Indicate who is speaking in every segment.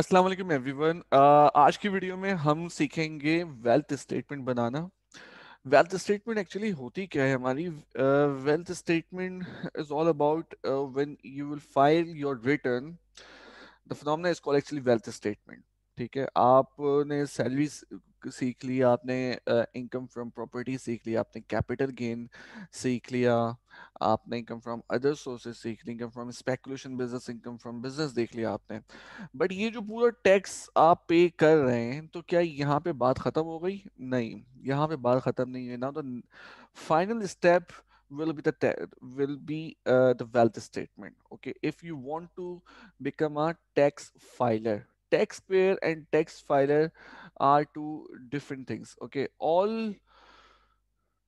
Speaker 1: अस्सलाम वालेकुम एवरीवन आज की वीडियो में हम सीखेंगे वेल्थ स्टेटमेंट बनाना वेल्थ स्टेटमेंट एक्चुअली होती क्या है हमारी wealth statement is all about when you will file your return the phenomena is called actually wealth statement ठीक है आपने सैलरी सीख ली आपने इनकम फ्रॉम प्रॉपर्टी सीख लिया आपने कैपिटल गेन सीख लिया आपने इनकम फ्रॉम अदर सोर्सेज सीख ली income from speculation business income from business देख लिया आपने बट ये जो पूरा टैक्स आप पे कर रहे हैं तो क्या यहाँ पे बात ख़त्म हो गई नहीं यहाँ पे बात ख़त्म नहीं है ना तो final step will be the will be uh, the wealth statement okay if you want to become a tax filer taxpayer and tax filer are two different things. Okay, all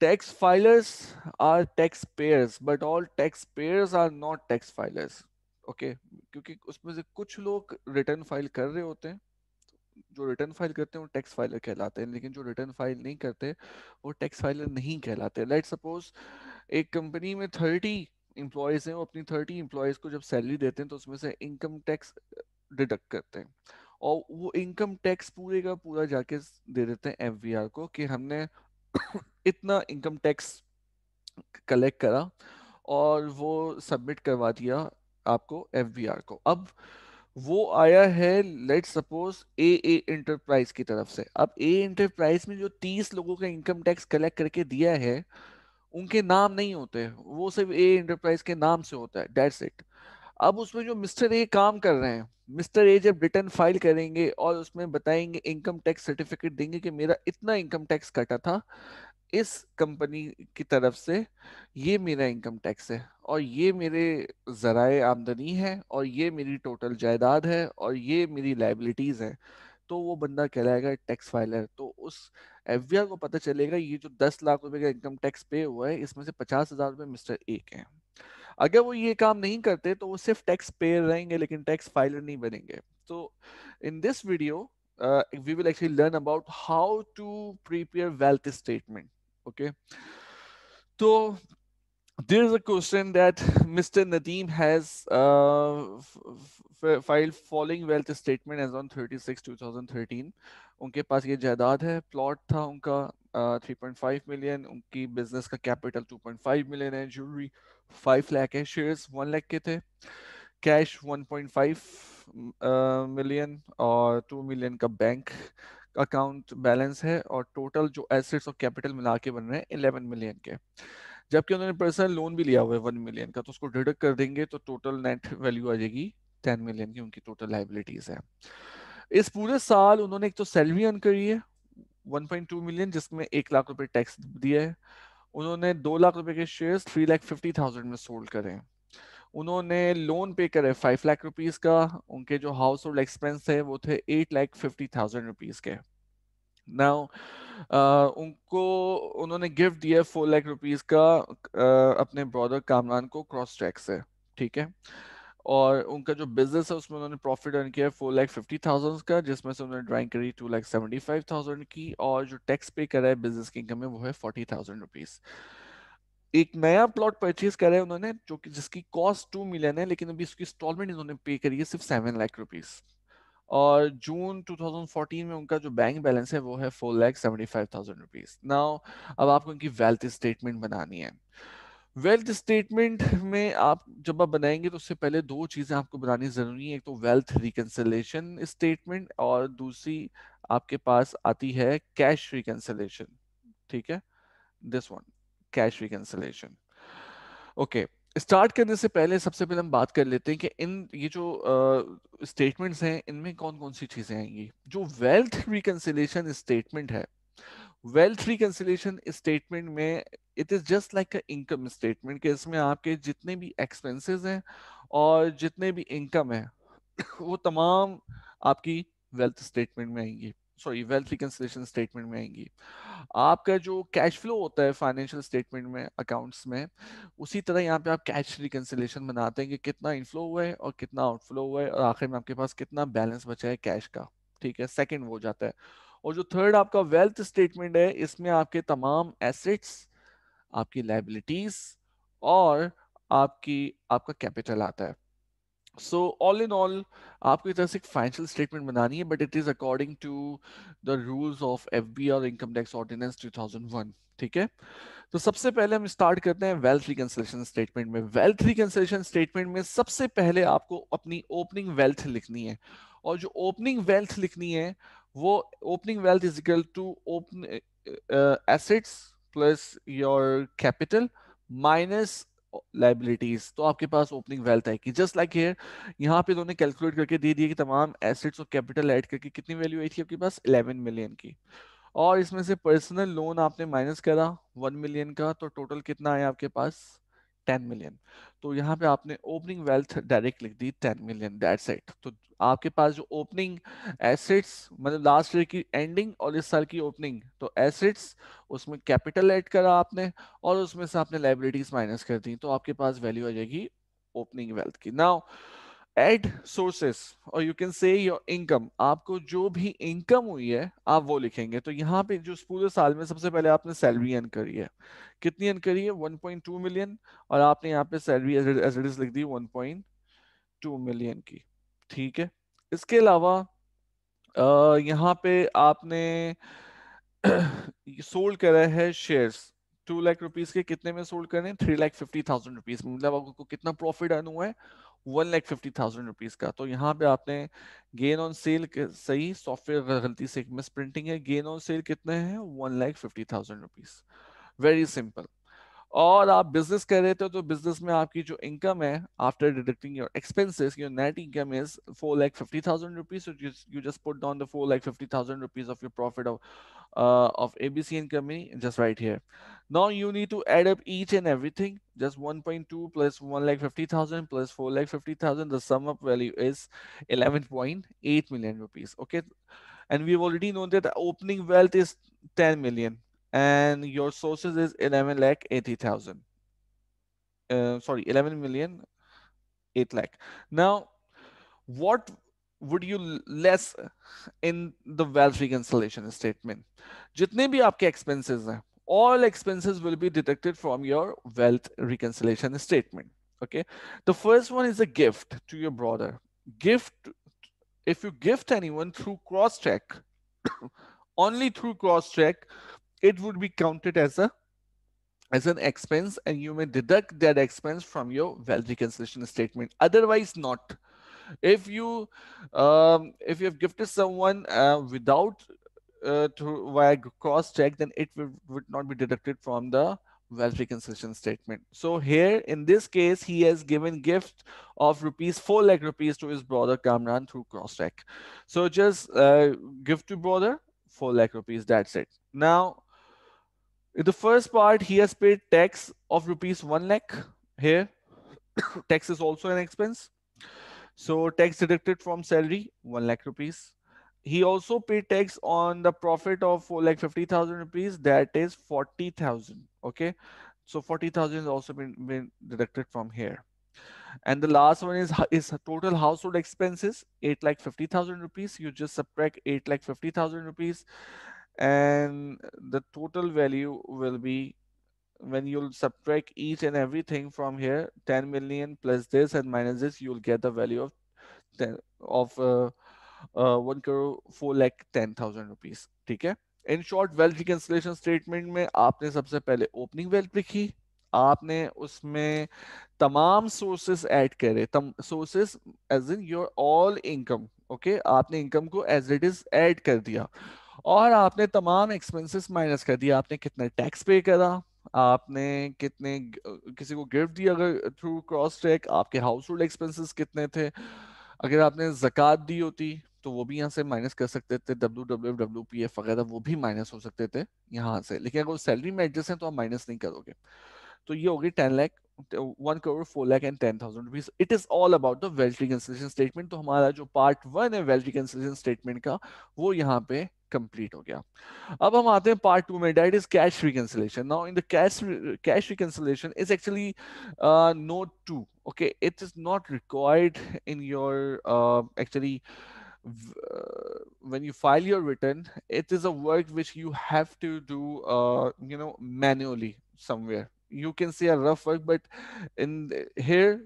Speaker 1: tax filers are taxpayers, but all taxpayers are not tax filers. Okay okay, क्योंकि उसमें से कुछ लोग return file कर रहे होते हैं जो रिटर्न फाइल करते हैं वो टैक्स फाइलर कहलाते हैं लेकिन जो रिटर्न फाइल नहीं करते वो टैक्स फाइलर नहीं कहलाते लेट सपोज एक कंपनी में थर्टी इम्प्लॉयज हैं वो अपनी थर्टी इम्प्लॉयज को जब सैलरी देते हैं तो उसमें से इनकम टैक्स डिडक्ट करते हैं और वो इनकम टैक्स पूरे का पूरा जाके दे देते हैं एफ को कि हमने इतना इनकम टैक्स कलेक्ट करा और वो सबमिट करवा दिया आपको एफ को अब वो आया है let suppose a a enterprise की तरफ से अब ए इंटरप्राइज में जो तीस लोगों का इनकम टैक्स कलेक्ट करके दिया है उनके नाम नहीं होते वो सिर्फ ए इंटरप्राइज के नाम से होता है डेट्स इट अब उसमें जो मिस्टर ए काम कर रहे हैं मिस्टर ए जब रिटर्न फाइल करेंगे और उसमें बताएंगे इनकम टैक्स सर्टिफिकेट देंगे कि मेरा इतना इनकम टैक्स कटा था इस कंपनी की तरफ से ये मेरा इनकम टैक्स है और ये मेरे ज़राए आमदनी है और ये मेरी टोटल जायदाद है और ये मेरी लाइबिलिटीज़ है तो वो बंदा कहलाएगा टैक्स फाइलर तो उस एफ को पता चलेगा ये जो दस लाख रुपए का इनकम टैक्स पे हुआ है इसमें से पचास हज़ार रुपये मिस्टर ए के हैं अगर वो ये काम नहीं करते तो वो सिर्फ टैक्स पेयर रहेंगे लेकिन टैक्स फाइलर नहीं बनेंगे uh, तो in this video we will actually learn about how to prepare wealth statement okay तो is a question that Mr. Nadeem has uh, filed following wealth statement as on 36 2013 उनके पास ये जायदाद है plot था उनका uh, 3.5 मिलियन उनकी business का capital 2.5 million है ज्वेलरी 5 लाख है शेयर्स 1 लाख के थे कैश 1.5 मिलियन और 2 मिलियन का बैंक अकाउंट बैलेंस है और टोटल जो एसेट्स और कैपिटल मिला के बन रहे हैं 11 मिलियन के जबकि उन्होंने पर्सनल लोन भी लिया हुआ है वन मिलियन का तो उसको डिडक्ट कर देंगे तो टोटल नेट वैल्यू आ जाएगी टेन मिलियन की उनकी टोटल लाइबिलिटीज है इस पूरे साल उन्होंने एक तो सैलरी अर्न करी है 1.2 मिलियन जिसमें एक लाख रुपए टैक्स दिया है उन्होंने दो लाख रुपए के shares three lakh fifty thousand में सोल्ड करे उन्होंने लोन पे करे फाइव लाख रुपीज का उनके जो हाउस होल्ड एक्सपेंस है वो थे eight lakh fifty thousand rupees के नाउ Uh, उनको उन्होंने गिफ्ट दिया फोर लाख रुपीज का uh, अपने ब्रदर कामरान को क्रॉस ट्रैक से ठीक है और उनका जो बिजनेस है उसमें उन्होंने प्रॉफिट अर्न किया फोर लाख फिफ्टी थाउजेंड का जिसमें से उन्होंने ड्राइंग करी two lakh seventy five thousand की और जो टैक्स पे करा है बिजनेस की इनकम में वो है फोर्टी थाउजेंड रुपीज एक नया प्लॉट परचेज करा है उन्होंने जो कि जिसकी कॉस्ट टू मिलियन है लेकिन अभी उसकी इंस्टॉलमेंट इन्होंने पे करी है सिर्फ सेवन लाख रुपीज और जून 2014 में उनका जो बैंक बैलेंस है वो है four lakh seventy five thousand rupees now अब आपको उनकी वेल्थ स्टेटमेंट बनानी है वेल्थ स्टेटमेंट में आप जब आप बनाएंगे तो उससे पहले दो चीज़ें आपको बनानी ज़रूरी है एक तो वेल्थ रिकन्सलेशन स्टेटमेंट और दूसरी आपके पास आती है कैश रिकन्सलेशन ठीक है this one cash reconciliation okay okay. Start करने से पहले सबसे पहले हम बात कर लेते हैं कि इन ये जो स्टेटमेंट्स uh, हैं इनमें कौन कौन सी चीजें आएंगी जो वेल्थ रिकन्सिलेशन स्टेटमेंट है वेल्थ रिकन्सिलेशन स्टेटमेंट में it is just like a income statement कि इसमें आपके जितने भी एक्सपेंसेस हैं और जितने भी इनकम है वो तमाम आपकी वेल्थ स्टेटमेंट में आएंगी सॉरी वेल्थ रिकन्सिलेशन स्टेटमेंट में आएंगी आपका जो कैश फ्लो होता है फाइनेंशियल स्टेटमेंट में अकाउंट्स में उसी तरह यहाँ पे आप कैश रिकन्सिलेशन बनाते हैं कि कितना इनफ्लो हुआ है और कितना आउटफ्लो हुआ है और आखिर में आपके पास कितना बैलेंस बचा है कैश का ठीक है सेकेंड वो जाता है और जो थर्ड आपका वेल्थ स्टेटमेंट है इसमें आपके तमाम एसेट्स आपकी लाइबिलिटीज और आपकी आपका कैपिटल आता है सो ऑल इन ऑल आपको तरह से फाइनेंशियल स्टेटमेंट बनानी है but it is according to the rules of F B और इनकम टैक्स ऑर्डिनेंस 2001 ठीक है तो सबसे पहले हम स्टार्ट करते हैं वेल्थ रिकन्सलेशन स्टेटमेंट में वेल्थ रिकन्सलेशन स्टेटमेंट में सबसे पहले आपको अपनी ओपनिंग वेल्थ लिखनी है और जो ओपनिंग वेल्थ लिखनी है वो opening wealth is equal to open assets plus your capital minus liabilities तो आपके पास ओपनिंग वेल्थ आएगी जस्ट लाइक हेयर यहाँ पे दोनों कैलकुलेट करके दे दिए कि तमाम एसेट्स और कैपिटल ऐड करके कितनी वैल्यू आई थी आपके पास 11 मिलियन की और इसमें से पर्सनल लोन आपने माइनस करा 1 मिलियन का तो टोटल कितना आया आपके पास टेन मिलियन तो यहाँ पे आपने ओपनिंग वेल्थ डायरेक्ट लिख दी टेन मिलियन दैट्स इट तो आपके पास जो ओपनिंग एसेट्स मतलब लास्ट ईयर की एंडिंग और इस साल की ओपनिंग तो एसेट्स उसमें कैपिटल ऐड करा आपने और उसमें से आपने लाइब्रेटीज माइनस कर दी तो आपके पास वैल्यू आ जाएगी ओपनिंग वेल्थ की नाउ एड सोर्सेस और you can say your income आपको जो भी इनकम हुई है आप वो लिखेंगे तो यहाँ पे जो पूरे साल में सबसे पहले आपने सैलरी अर्न करी है कितनी अर्न करी है 1.2 मिलियन और आपने यहाँ पे सैलरी एज इट इज लिख दी 1.2 मिलियन की ठीक है इसके अलावा यहाँ पे आपने सोल्ड करा है शेयर्स टू लाख रुपीज के कितने में सोल्ड करें three lakh fifty thousand rupees मतलब आपको कितना प्रॉफिट अर्न हुआ है one lakh fifty thousand rupees का तो यहाँ पे आपने गेन ऑन सेल सही सॉफ्टवेयर गलती से मिस प्रिंटिंग है गेन ऑन सेल कितने हैं one lakh fifty thousand rupees very simple और आप बिजनेस कर रहे थे तो बिजनेस में आपकी जो इनकम है after deducting your expenses your net income is four lakh fifty thousand rupees you just put down the four lakh fifty thousand rupees of your profit of of uh, ABC income company just right here. Now you need to add up each and everything. Just 1.2 plus 1 lakh 50,000 plus 4 lakh 50,000. The sum up value is 11.8 million rupees. Okay. And we've already known that opening wealth is 10 million and your sources is 11 lakh 80,000. Uh, sorry, 11 million 8 lakh. Now, what would you less in the wealth reconciliation statement? Jitne bhi aapke expenses hai, all expenses will be deducted from your wealth reconciliation statement. Okay. The first one is a gift to your brother. Gift, if you gift anyone through cross check, only through cross check, it would be counted as a as an expense and you may deduct that expense from your wealth reconciliation statement otherwise not if you um, if you have gifted someone uh, without uh, via cross check then it will, would not be deducted from the wealth reconciliation statement so here in this case he has given gift of rupees 4 lakh rupees to his brother kamran through cross check so just uh, give to brother 4 lakh rupees that's it now in the first part, he has paid tax of rupees 1 lakh here. tax is also an expense. So tax deducted from salary, 1 lakh rupees. He also paid tax on the profit of like 50,000 rupees. That is 40,000. Okay. So 40,000 has also been, been deducted from here. And the last one is is total household expenses, 8 lakh 50,000 rupees. You just subtract 8 lakh 50,000 rupees and the total value will be when you'll subtract each and everything from here 10 million plus this and minus this you'll get the value of 10 of uh, uh, 1 crore 4 lakh 10000 rupees Okay. In short, wealth reconciliation statement statement में आपने सबसे पहले opening wealth लिखी आपने उसमें तमाम sources add करे Sources as in your all income. Okay. Okay आपने इनकम को एज इट इज ऐड कर दिया और आपने तमाम एक्सपेंसेस माइनस कर दिया आपने कितने टैक्स पे करा आपने कितने किसी को गिफ्ट दिया अगर थ्रू क्रॉस चेक आपके हाउस होल्ड एक्सपेंसेस कितने थे अगर आपने जक़ात दी होती तो वो भी यहाँ से माइनस कर सकते थे W W W P F वगैरह वो भी माइनस हो सकते थे यहाँ से लेकिन अगर सैलरी में एडजस्ट है तो आप माइनस नहीं करोगे तो ये होगी ten lakh one crore four lakh and ten thousand rupees. It is all about the wealth reconciliation statement. So our part one of wealth reconciliation statement ka wo yahan pe complete ho gaya. Ab hum aate part two mein. That is cash reconciliation. Now in the cash cash reconciliation is actually uh, note two. Okay, it is not required in your uh, actually uh, when you file your return. It is a work which you have to do. Uh, you know manually somewhere you can see a rough work but in here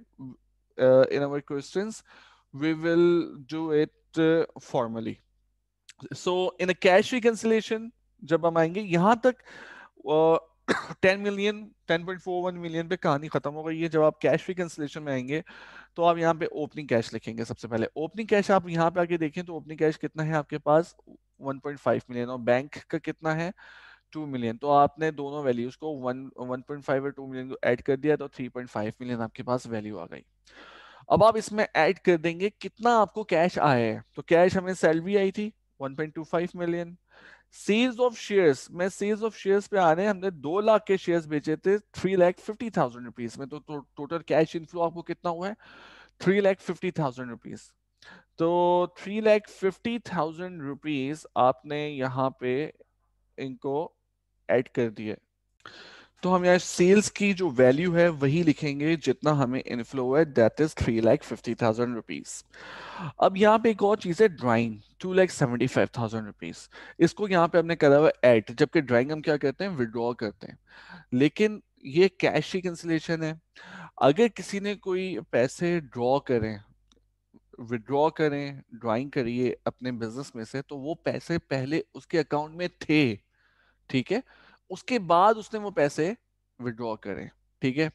Speaker 1: uh, in our questions we will do it uh, formally so in a cash reconciliation जब हम आएंगे यहाँ तक ten million ten point four one million पे कहानी खत्म हो गई है जब आप कैश रिकन्सलेशन में आएंगे तो आप यहाँ पे ओपनिंग कैश लिखेंगे सबसे पहले ओपनिंग कैश आप यहाँ पे आके देखें तो ओपनिंग कैश कितना है आपके पास 1.5 मिलियन और बैंक का कितना है टू मिलियन तो आपने दोनों वैल्यूज को वन वन पॉइंट फाइव और टू मिलियन को ऐड कर दिया तो थ्री पॉइंट फाइव मिलियन आपके पास वैल्यू आ गई अब आप इसमें ऐड कर देंगे कितना आपको कैश आया है तो कैश हमें सैलरी आई थी 1.25 मिलियन सीज ऑफ शेयर्स में सीज ऑफ शेयर्स पे आने हमने दो लाख के शेयर्स बेचे थे three lakh fifty thousand rupees में तो टोटल कैश इनफ्लो आपको कितना हुआ है three lakh fifty thousand rupees तो three lakh fifty thousand rupees आपने यहाँ पे इनको ऐड कर दिया तो हम यहाँ सेल्स की जो वैल्यू है वही लिखेंगे जितना हमें इनफ्लो है that is three lakh fifty thousand rupees अब यहाँ पे एक और चीज है drawing two lakh seventy five thousand rupees इसको यहाँ पे हमने करा हुआ एड जबकि ड्राइंग हम क्या करते हैं विड्रॉ करते हैं लेकिन ये कैश रिकन्सिलेशन है अगर किसी ने कोई पैसे ड्रॉ करें विड्रॉ करें ड्राइंग करिए अपने बिजनेस में से तो वो पैसे पहले उसके अकाउंट में थे ठीक है उसके बाद उसने वो पैसे विड्रॉ करें ठीक है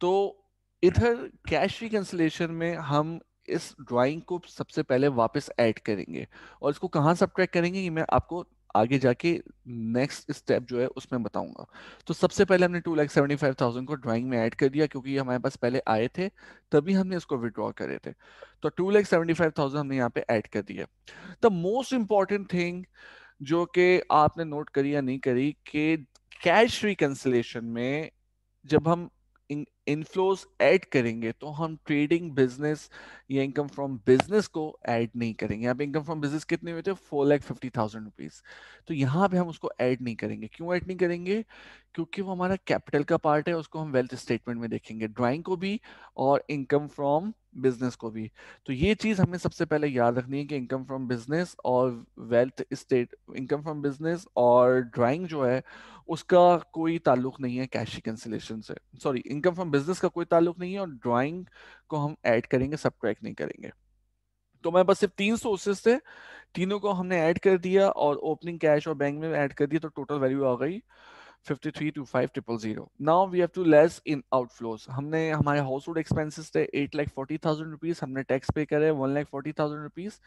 Speaker 1: तो हम्म। इधर कैश रिकन्सलेशन में हम इस ड्राइंग को सबसे पहले वापस ऐड करेंगे और इसको कहाँ सब ट्रैक करेंगे ये मैं आपको आगे जाके नेक्स्ट स्टेप जो है उसमें बताऊंगा तो सबसे पहले हमने two lakh seventy five thousand को ड्राइंग में ऐड कर दिया क्योंकि ये हमारे पास पहले आए थे तभी हमने इसको विड्रॉ करे थे तो two lakh seventy five thousand हमने यहाँ पे ऐड कर दिया द मोस्ट इंपॉर्टेंट थिंग जो कि आपने नोट करी या नहीं करी कि कैश रिकन्सलेशन में जब हम इनफ्लोज ऐड करेंगे तो हम ट्रेडिंग बिजनेस या इनकम फ्रॉम बिजनेस को ऐड नहीं करेंगे यहाँ पे इनकम फ्रॉम बिजनेस कितने हुए थे four lakh fifty thousand rupees तो यहाँ पे हम उसको ऐड नहीं करेंगे क्यों ऐड नहीं करेंगे क्योंकि वो हमारा कैपिटल का पार्ट है उसको हम वेल्थ स्टेटमेंट में देखेंगे ड्राइंग को भी और इनकम फ्रॉम बिजनेस को भी तो ये चीज हमें सबसे पहले याद रखनी है कि इनकम फ्रॉम बिजनेस और wealth state income from business और ड्राइंग जो है उसका कोई ताल्लुक नहीं है कैश कैंसिलेशन से सॉरी इनकम फ्रॉम बिजनेस का कोई ताल्लुक नहीं है और ड्राइंग को हम ऐड करेंगे सब नहीं करेंगे तो मैं बस सिर्फ तीन सोर्सेस थे तीनों को हमने ऐड कर दिया और ओपनिंग कैश और बैंक में ऐड कर दिया तो टोटल वैल्यू आ गई 53 to 5000. Now we have to less in outflows. household expenses 8 lakh 40,000 rupees हमने टैक्स पे 1 लाख 40,000 रुपीस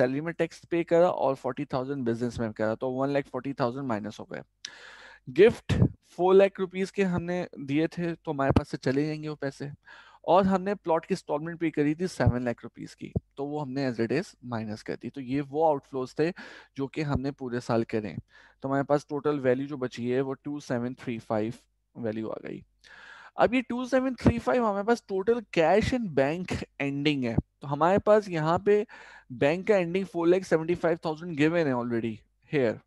Speaker 1: 1 में टैक्स पे करा और 40,000 बिजनेस में करा तो 1 लाख 40,000 माइनस हो गए गिफ्ट 4 लाख रुपीज के हमने दिए थे तो हमारे पास से चले जाएंगे वो पैसे और हमने प्लॉट की इंस्टॉलमेंट पे करी थी सेवन लाख रुपीज की तो वो हमने एज इट इज माइनस कर दी तो ये वो आउटफ्लोज थे जो कि हमने पूरे साल करे तो हमारे पास टोटल वैल्यू जो बची है वो two seven three five value आ गई अब ये टू सेवन थ्री फाइव हमारे पास total cash and bank ending है तो हमारे पास यहाँ पे बैंक का ending four lakh seventy five thousand given है ऑलरेडी हेयर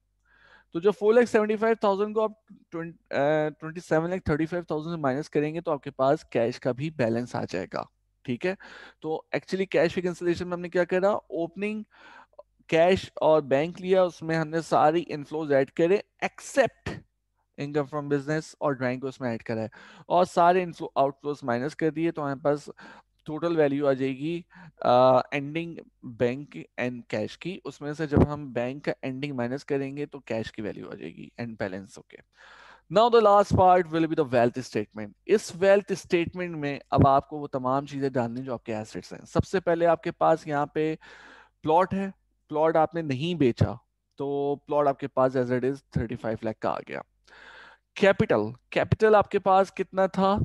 Speaker 1: तो जो four lakh seventy five thousand को आप twenty seven lakh thirty five thousand से माइनस करेंगे तो आपके पास कैश का भी बैलेंस आ जाएगा ठीक है तो एक्चुअली कैश के कैंसिलेशन में हमने क्या करा ओपनिंग कैश और बैंक लिया उसमें हमने सारी इनफ्लोज ऐड करे एक्सेप्ट इनकम फ्रॉम बिजनेस और ड्राइंग को उसमें ऐड करा है और सारे इनफ्लो आउटफ्लोज माइनस कर दिए तो हमारे पास टोटल वैल्यू आ जाएगी एंडिंग बैंक एंड कैश की उसमें से जब हम बैंक का एंडिंग माइनस करेंगे तो कैश की वैल्यू आ जाएगी end balance okay now the last part will be the wealth statement इस वेल्थ स्टेटमेंट में अब आपको वो तमाम चीजें जाननी जो आपके एसेट्स हैं सबसे पहले आपके पास यहाँ पे प्लॉट है प्लॉट आपने नहीं बेचा तो प्लॉट आपके पास as it is thirty five lakh का आ गया कैपिटल कैपिटल आपके पास कितना था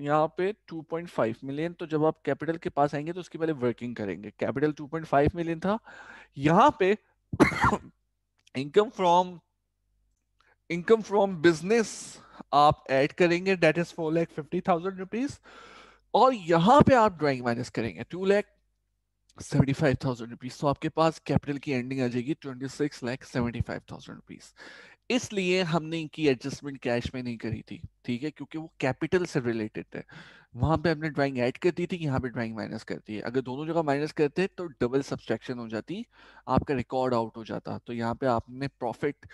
Speaker 1: यहाँ पे 2.5 मिलियन तो जब आप कैपिटल के पास आएंगे तो उसके पहले वर्किंग करेंगे कैपिटल 2.5 मिलियन था यहाँ पे income from income from business आप ऐड करेंगे that is four lakh fifty thousand rupees और यहाँ पे आप ड्राइंग माइनस करेंगे two lakh seventy five thousand rupees तो आपके पास कैपिटल की एंडिंग आ जाएगी twenty six lakh seventy five thousand rupees इसलिए हमने इनकी एडजस्टमेंट कैश में नहीं करी थी ठीक है क्योंकि वो कैपिटल से रिलेटेड है वहां पे हमने ड्राइंग ऐड कर दी थी यहाँ पे ड्राइंग माइनस करती है अगर दोनों जगह माइनस करते तो डबल सब्सट्रैक्शन हो जाती आपका रिकॉर्ड आउट हो जाता तो यहाँ पे आपने प्रॉफिट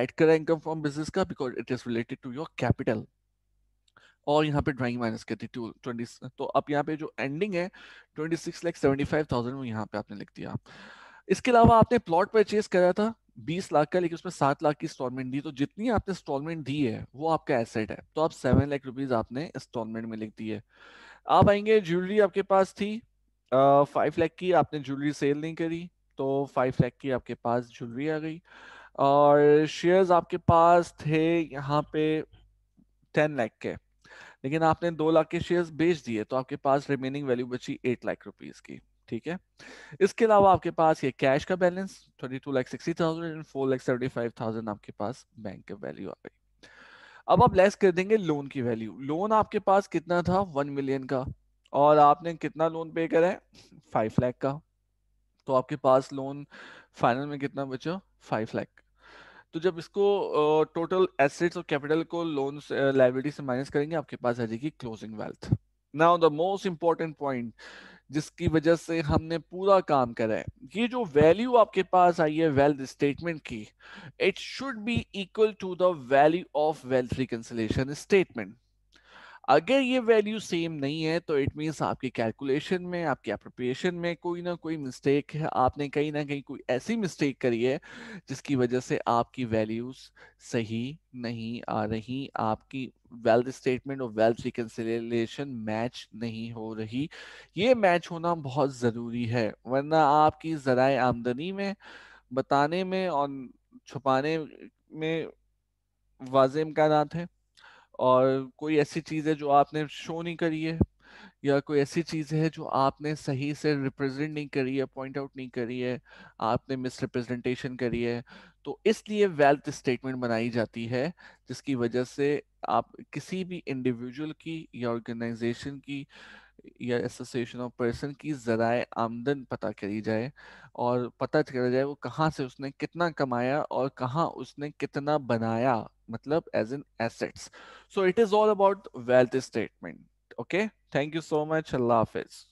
Speaker 1: ऐड करा इनकम फ्रॉम बिजनेस का because it is related to your capital और यहाँ पे ड्राइंग माइनस करती टू ट्वेंटी तो अब यहाँ पे जो एंडिंग है twenty six lakh seventy five thousand वो यहाँ पे आपने लिख दिया इसके अलावा आपने प्लॉट परचेज करा था बीस लाख का लेकिन उसमें सात लाख की इंस्टॉलमेंट दी तो जितनी आपने इंस्टॉलमेंट दी है वो आपका एसेट है तो आप सेवन लाख रुपीज आपने इंस्टॉलमेंट में लिख दी है आप आएंगे ज्वेलरी आपके पास थी फाइव लाख की आपने ज्वेलरी सेल नहीं करी तो फाइव लाख की आपके पास ज्वेलरी आ गई और शेयर्स आपके पास थे यहाँ पे टेन लाख के लेकिन आपने दो लाख के शेयर्स बेच दिए तो आपके पास रिमेनिंग वैल्यू बची एट लाख रुपीज की ठीक है इसके अलावा आपके पास ये कैश का balance twenty two lakh sixty thousand and four lakh seventy five thousand आपके पास बैंक का वैल्यू आ गई अब आप लेस कर देंगे लोन की वैल्यू लोन आपके पास कितना था वन मिलियन का और आपने कितना लोन पे करा है फाइव लैख का तो आपके पास लोन फाइनल में कितना बचा फाइव लैख तो जब इसको टोटल एसेट्स और कैपिटल को लोन लाइब्रेटी से माइनस करेंगे आपके पास आ जाएगी closing wealth now the most important point जिसकी वजह से हमने पूरा काम करा है ये जो वैल्यू आपके पास आई है वेल्थ स्टेटमेंट की it should be equal to the value of wealth reconciliation statement अगर ये वैल्यू सेम नहीं है तो इट मीन्स आपके कैलकुलेशन में आपके अप्रोप्रिएशन में कोई ना कोई मिस्टेक है आपने कहीं ना कहीं कोई ऐसी मिस्टेक करी है जिसकी वजह से आपकी वैल्यूज सही नहीं आ रही आपकी वेल्थ स्टेटमेंट और वेल्थ रिकनसिलेशन मैच नहीं हो रही ये मैच होना बहुत ज़रूरी है वरना आपकी जरा आमदनी में बताने में और छुपाने में वाज इम्कान है और कोई ऐसी चीज़ है जो आपने शो नहीं करी है या कोई ऐसी चीज़ है जो आपने सही से रिप्रेजेंट नहीं करी है पॉइंट आउट नहीं करी है आपने मिसरिप्रेजेंटेशन करी है तो इसलिए वेल्थ स्टेटमेंट बनाई जाती है जिसकी वजह से आप किसी भी इंडिविजुअल की या ऑर्गेनाइजेशन की या एसोसिएशन ऑफ पर्सन की ज़राए आमदन पता करी जाए और पता चला जाए वो कहाँ से उसने कितना कमाया और कहाँ उसने कितना बनाया matlab as in assets so it is all about wealth statement okay thank you so much allah hafiz